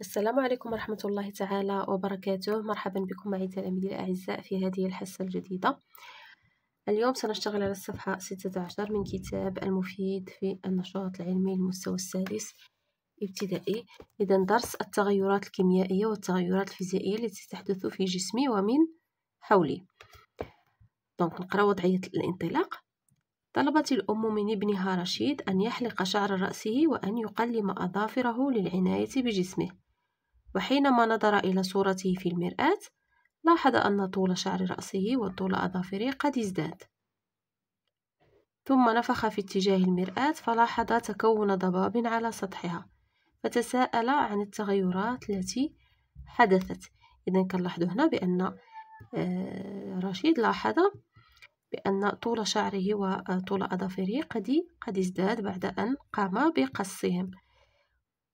السلام عليكم ورحمة الله تعالى وبركاته مرحبا بكم معي تلاميذي الأعزاء في هذه الحصة الجديدة اليوم سنشتغل على الصفحة 16 من كتاب المفيد في النشاط العلمي المستوى السادس ابتدائي إذا درس التغيرات الكيميائية والتغيرات الفيزيائية التي تحدث في جسمي ومن حولي دونك نقرأ وضعية الانطلاق طلبت الأم من ابنها رشيد أن يحلق شعر رأسه وأن يقلم أظافره للعناية بجسمه وحينما نظر إلى صورته في المرآة لاحظ أن طول شعر رأسه وطول أظافره قد ازداد ثم نفخ في اتجاه المرآة فلاحظ تكون ضباب على سطحها فتساءل عن التغيرات التي حدثت إذا كنلاحظ هنا بأن آه، رشيد لاحظ بأن طول شعره وطول آه، أظافره قد قد ازداد بعد أن قام بقصهم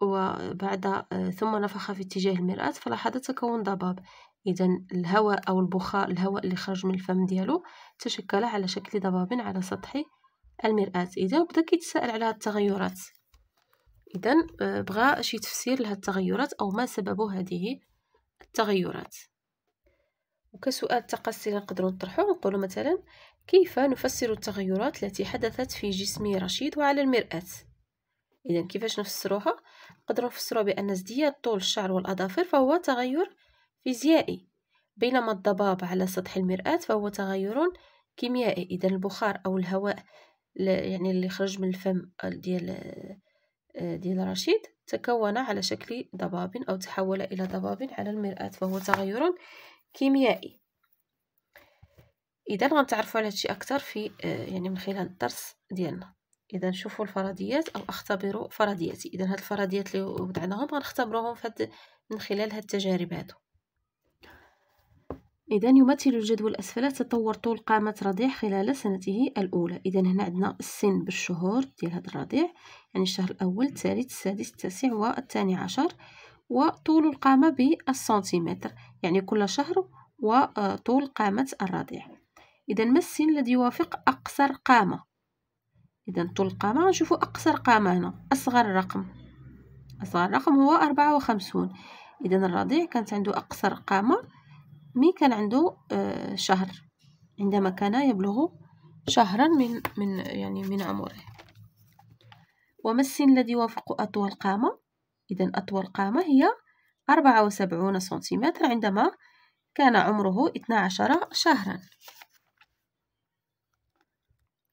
وبعد آه، ثم نفخ في اتجاه المرآة فلاحظ تكون ضباب إذا الهواء أو البخار الهواء اللي خرج من الفم ديالو تشكل على شكل ضباب على سطح المرآة إذا بدا كيتساءل على هاد التغيرات إذا آه، بغى شي تفسير لهاد التغيرات أو ما سبب هذه التغيرات وكسؤال تقصي نقدروا نطرحوه نقولوا مثلا كيف نفسر التغيرات التي حدثت في جسم رشيد وعلى المرآة إذا كيفاش نفسروها نقدروا نفسروا بان ازدياد طول الشعر والاظافر فهو تغير فيزيائي بينما الضباب على سطح المرآة فهو تغير كيميائي اذا البخار او الهواء يعني اللي خرج من الفم ديال آه، ديال رشيد تكون على شكل ضباب او تحول الى ضباب على المرآة فهو تغير كيميائي اذا غنتعرفوا على هادشي اكثر في آه، يعني من خلال الدرس ديالنا اذا شوفوا الفرضيات او اختبروا فرضياتي اذا هاد الفرضيات اللي وضعناهم غنختبروهم فهاد من خلال هاد التجارب هادو إذا يمثل الجدول أسفل تطور طول قامة رضيع خلال سنته الأولى إذا هنا عندنا السن بالشهور ديال هذا الرضيع يعني الشهر الأول الثالث السادس التاسع والثاني عشر وطول القامة بالسنتيمتر يعني كل شهر وطول آه، قامة الرضيع إذا ما السن الذي يوافق أقصر قامة اذا طول القامه غنشوفوا اقصر قامه هنا اصغر رقم اصغر رقم هو أربعة وخمسون اذا الرضيع كانت عنده اقصر قامه مي كان عنده آه، شهر عندما كان يبلغ شهرا من من يعني من عمره وما السن الذي يوافق اطول قامه اذا اطول قامه هي أربعة وسبعون سنتيمتر عندما كان عمره 12 شهرا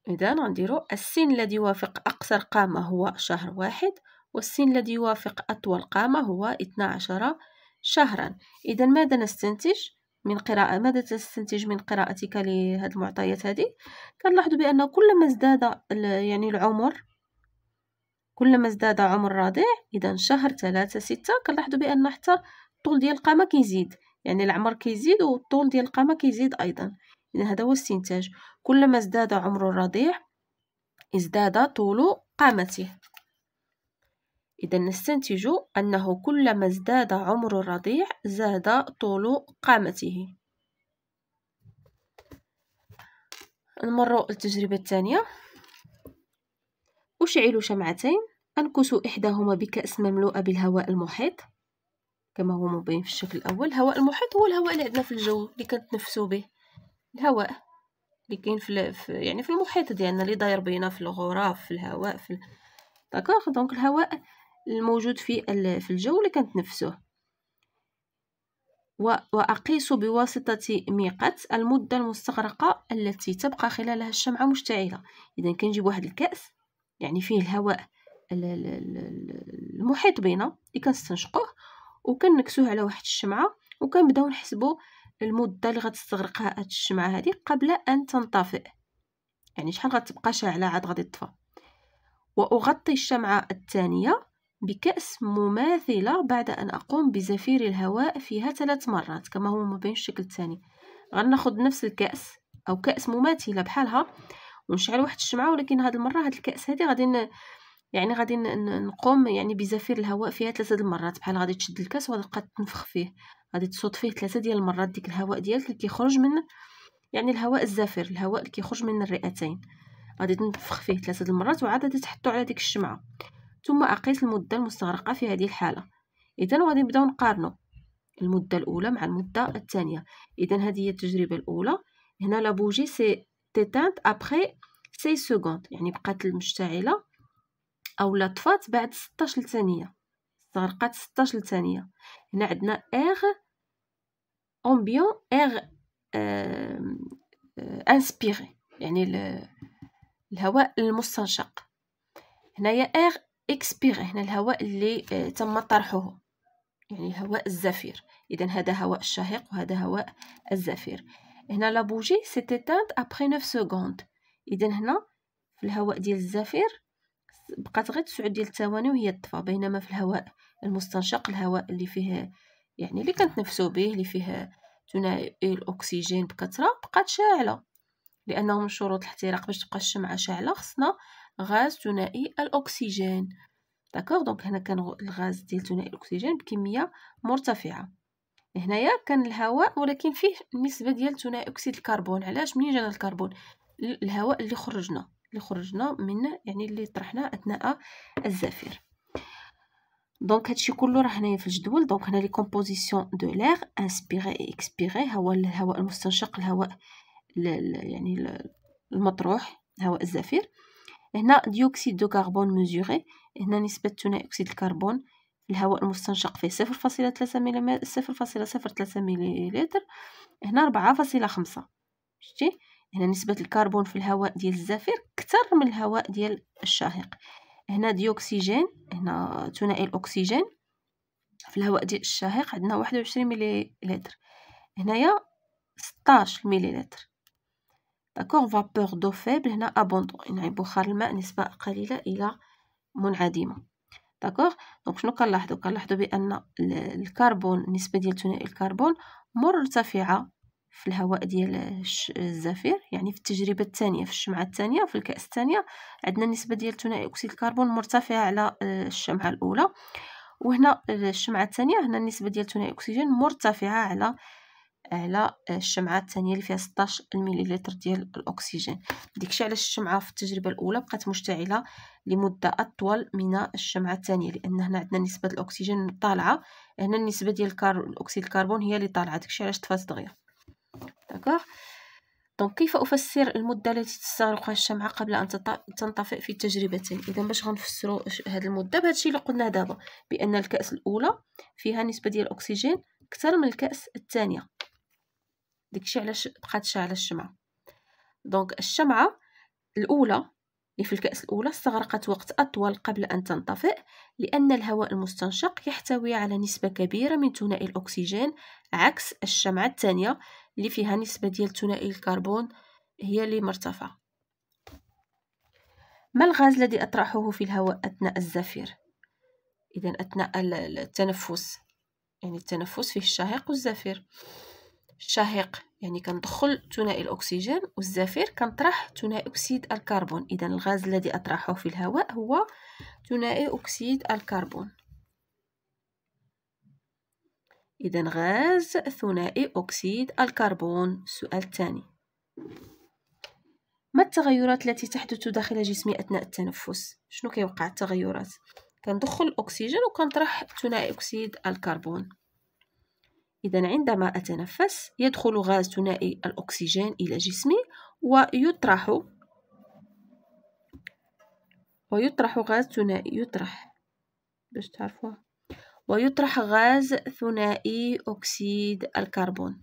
إذا غنديرو السين الذي يوافق أقصر قامة هو شهر واحد والسين الذي يوافق أطول قامة هو اثنا عشر شهرا إذا ماذا نستنتج من قراءة ماذا تستنتج من قراءتك لهذه المعطيات هذه كنلاحظوا بأن كلما ازداد يعني العمر كلما ازداد عمر الرضيع إذا شهر ثلاثة ستة كنلاحظوا بأن حتى الطول ديال القامة كيزيد يعني العمر كيزيد والطول ديال القامة كيزيد أيضا إذا هذا هو الاستنتاج كلما ازداد عمر الرضيع ازداد طول قامته إذا نستنتج أنه كلما ازداد عمر الرضيع زاد طول قامته نمر التجربة الثانية أشعل شمعتين أنكس إحداهما بكأس مملوءة بالهواء المحيط كما هو مبين في الشكل الأول هواء المحيط هو الهواء اللي عندنا في الجو اللي كنتنفسو به الهواء اللي كاين في يعني في المحيط ديالنا اللي داير بينا في الغرف في الهواء في ال... داكوغ دونك الهواء الموجود في في الجو اللي كنتنفسوه وأقيس بواسطة ميقات المدة المستغرقة التي تبقى خلالها الشمعة مشتعلة إذا كنجيب واحد الكأس يعني فيه الهواء المحيط بينا اللي كنستنشقوه وكنكسوه على واحد الشمعة وكنبداو نحسبو المده اللي غتستغرقها هاد الشمعه هادي قبل ان تنطفئ يعني شحال غتبقى شاعله عاد غادي تطفى واغطي الشمعه الثانيه بكأس مماثلة بعد أن أقوم بزفير الهواء فيها ثلاث مرات كما هو مبين الشكل الثاني غناخد نفس الكأس أو كأس مماثلة بحالها ونشعل واحد الشمعة ولكن هاد المرة هاد الكأس هادي غادي يعني غادي نقوم يعني بزفير الهواء فيها ثلاثة المرات بحال غادي تشد الكأس وغادي تنفخ فيه غادي تصوت فيه ثلاثه ديال المرات ديك الهواء ديالك اللي كيخرج من يعني الهواء الزافر الهواء اللي كيخرج من الرئتين غادي تنفخ فيه ثلاثه المرات وعاد غادي تحطو على ديك الشمعه ثم اقيس المده المستغرقه في هذه الحاله اذا غادي نبداو نقارنو المده الاولى مع المده الثانيه اذا هذه هي التجربه الاولى هنا لابوجي سي تيتانت ابري 6 سكوند يعني بقات المشتعله او لا طفات بعد 16 ثانيه استغرقت 16 ثانيه هنا عندنا اغ ambiant air انسبيري يعني الهواء المستنشق هنايا اير اكسبيري هنا الهواء اللي تم طرحه يعني هواء الزفير اذا هذا هواء الشهيق وهذا هواء الزفير هنا لا بوجي سيتيتانت ابري 9 سكوند اذا هنا في الهواء ديال الزفير بقات غير 9 ديال الثواني وهي طفى بينما في الهواء المستنشق الهواء اللي فيه يعني اللي كنتنفسو به اللي فيه ثنائي الأكسجين بكثرة بقات شاعلة لأنه من شروط الاحتراق باش تبقى الشمعة شاعلة خصنا غاز ثنائي الأكسجين داكوغ دونك هنا كان الغاز ديال ثنائي الأكسجين بكمية مرتفعة هنايا كان الهواء ولكن فيه نسبه ديال ثنائي أكسيد الكربون علاش منين جانا الكربون الهواء اللي خرجنا اللي خرجنا منه يعني اللي طرحناه أثناء الزفير دونك هادشي كله راه هنايا في الجدول دونك هنا لي كومبوزيسيون دو لير انسبيري اي اكسبيري هو الهواء المستنشق الهواء يعني المطروح هواء الزفير هنا ديوكسيد دو كربون مزوري هنا نسبة ثنائي أكسيد الكربون الهواء المستنشق فيه صفر فاصلة ثلاثة مليمتر صفر فاصلة صفر ثلاثة مليلتر هنا ربعة فاصلة خمسة شتي هنا نسبة الكربون في الهواء ديال الزفير كتر من الهواء ديال الشاهق هنا ديوكسيجين هنا ثنائي الاكسجين في الهواء ديال الشهيق عندنا واحد وعشرين ملي لتر هنايا 16 مليلتر داكوغ فابور دو فيبل هنا ابوندون يعني بخار الماء نسبه قليله الى منعدمه داكوغ دونك شنو كنلاحظوا كنلاحظوا بان الكربون النسبه ديال ثنائي الكربون مرتفعه في الهواء ديال الزفير يعني في التجربة الثانية في الشمعة الثانية في الكأس الثانية عندنا النسبة ديال ثنائي أكسيد الكربون مرتفعة على آه، الشمعة الأولى وهنا آه، الشمعة الثانية هنا النسبة ديال ثنائي الأكسجين مرتفعة على على آه، الشمعة الثانية اللي فيها 16 مليلتر ديال الأكسجين ديكشي علاش الشمعة في التجربة الأولى بقات مشتعلة لمدة أطول من الشمعة الثانية لأن هنا عندنا نسبة الأكسجين طالعة هنا النسبة ديال الأكسيد الكربون هي اللي طالعة ديكشي علاش طفات دغيا داكوغ دونك كيف افسر المده التي تستغرقها الشمعه قبل ان تنطفئ في تجربتين اذا باش غنفسروا هذه المده بهذا الشيء اللي قلناه دابا بان الكاس الاولى فيها نسبه ديال الاكسجين اكثر من الكاس الثانيه داكشي علاش بقات شاعله الشمعه دونك الشمعه الاولى اللي في الكأس الأولى استغرقت وقت أطول قبل أن تنطفئ لأن الهواء المستنشق يحتوي على نسبة كبيرة من ثنائي الأكسجين عكس الشمعة الثانية اللي فيها نسبة ديال ثنائي الكربون هي اللي مرتفعة ما الغاز الذي أطرحه في الهواء أثناء الزفير؟ إذا أثناء التنفس يعني التنفس فيه الشهيق والزفير الشهيق يعني كندخل ثنائي الأكسجين والزفير كنطرح ثنائي أكسيد الكربون إذا الغاز الذي أطرحه في الهواء هو ثنائي أكسيد الكربون إذا غاز ثنائي أكسيد الكربون السؤال الثاني ما التغيرات التي تحدث داخل جسمي أثناء التنفس؟ شنو كيوقع التغيرات؟ كندخل الأكسجين وكنطرح ثنائي أكسيد الكربون إذا عندما أتنفس يدخل غاز ثنائي الأكسجين إلى جسمي ويطرح ويطرح غاز ثنائي يطرح باش تعرفوه ويطرح غاز ثنائي أكسيد الكربون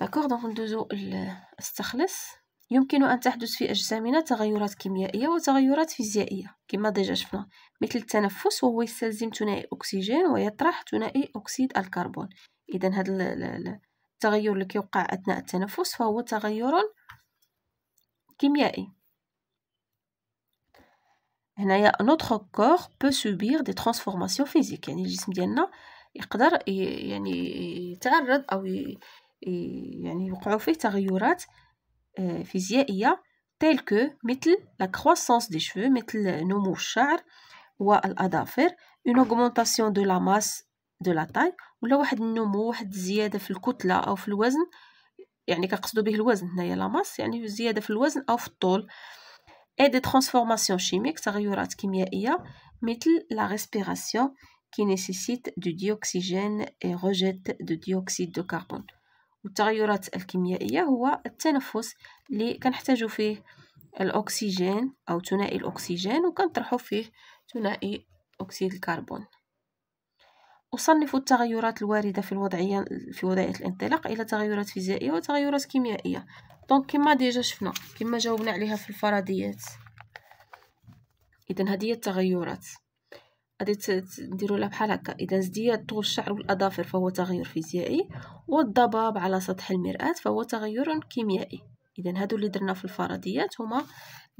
داكوغ دونك ندوزو للستخلص يمكن أن تحدث في أجسامنا تغيرات كيميائية وتغيرات فيزيائية كما ديجا شفنا مثل التنفس وهو يستلزم ثنائي أكسجين ويطرح ثنائي أكسيد الكربون إذا هذا التغير اللي كيوقع أثناء التنفس فهو تغير كيميائي هنايا نوتخ كوغ بو سوبير دي ترونسفورماسيون فيزيك يعني الجسم ديالنا يقدر يعني يتعرض او يعني يوقعوا فيه تغيرات آه، فيزيائيه تيل كو مثل لا كروسونس دي شفو مثل نمو الشعر والاظافر اون اوغمونطاسيون دو لا ماس دو لا تاي ولا واحد النمو واحد الزياده في الكتله او في الوزن يعني كنقصدوا به الوزن هنايا لا ماس يعني زياده في الوزن او في الطول et des transformations chimiques, تغيرات كيميائية مثل la respiration qui nécessite du dioxygène et rejette du dioxyde de carbone والتغيرات الكيميائية هو التنفس اللي كنحتاجو فيه الأكسجين أو ثنائي الأكسجين وكنطرحو فيه ثنائي أكسيد الكربون أصنف التغيرات الواردة في الوضعية في وضعية الانطلاق إلى تغيرات فيزيائية وتغيرات كيميائية دونك كما ديجا شفنا كما جاوبنا عليها في الفرضيات إذا هذه هي التغيرات غادي نديرو لها بحال هكا إذا ازدياد طول الشعر والأظافر فهو تغير فيزيائي والضباب على سطح المرآة فهو تغير كيميائي إذا هادو اللي درنا في الفرضيات هما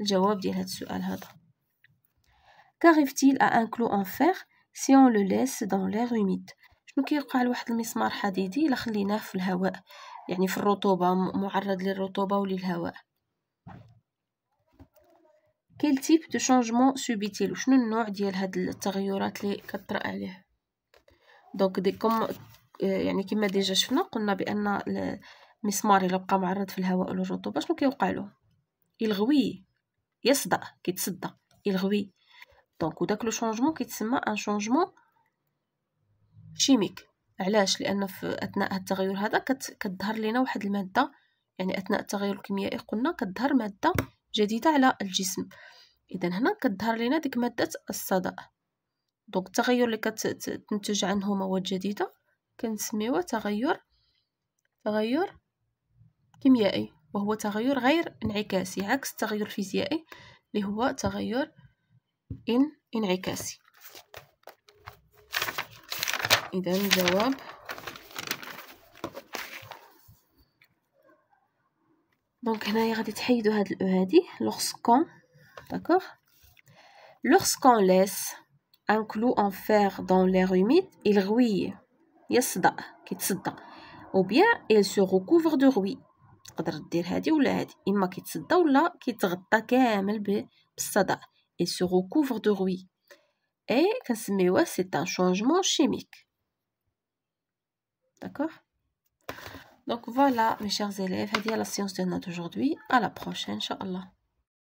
الجواب ديال هاد السؤال هذا كاغيفتيل ا à un سي اون لو ليس دون لير هوميد شنو كيوقع لواحد المسمار حديدي الا خليناه في الهواء يعني في الرطوبه معرض للرطوبه وللهواء كيل تيب دو شونجمون سوبيتيلو شنو النوع ديال هاد التغيرات اللي كطرا عليه دونك دي كوم يعني كما ديجا شفنا قلنا بان المسمار الا بقى معرض في الهواء للرطوبه شنو كيوقع له يلغوي يصدأ كيتصدى يلغوي دونك وداك لو شونجمون كيتسمى ان شونجمون كيميك علاش لان في اثناء هذا التغير هذا كتظهر لنا واحد الماده يعني اثناء التغير الكيميائي قلنا كتظهر ماده جديده على الجسم اذا هنا كتظهر لنا ديك ماده الصدأ دونك التغير اللي كتنتج عنه مواد جديده كنسميوه تغير تغير كيميائي وهو تغير غير انعكاسي عكس التغير الفيزيائي اللي هو تغير إن انعكاسي إذا الجواب دونك هنايا غادي تحيدوا هاد الأو هادي لوغسكون داكوغ لوغسكون ليس ان كلو ان فيغ دون لير هوميد غوي يصدأ كيتصدى او بيان إل سو غوكوفغ دو غوي تقدر دير هادي ولا هادي اما كيتصدى ولا كيتغطى كامل بالصدأ et se recouvre de rouille. Et c'est un changement chimique. D'accord Donc voilà, mes chers élèves, c'est la science de notre aujourd'hui. À la prochaine, Inch'Allah.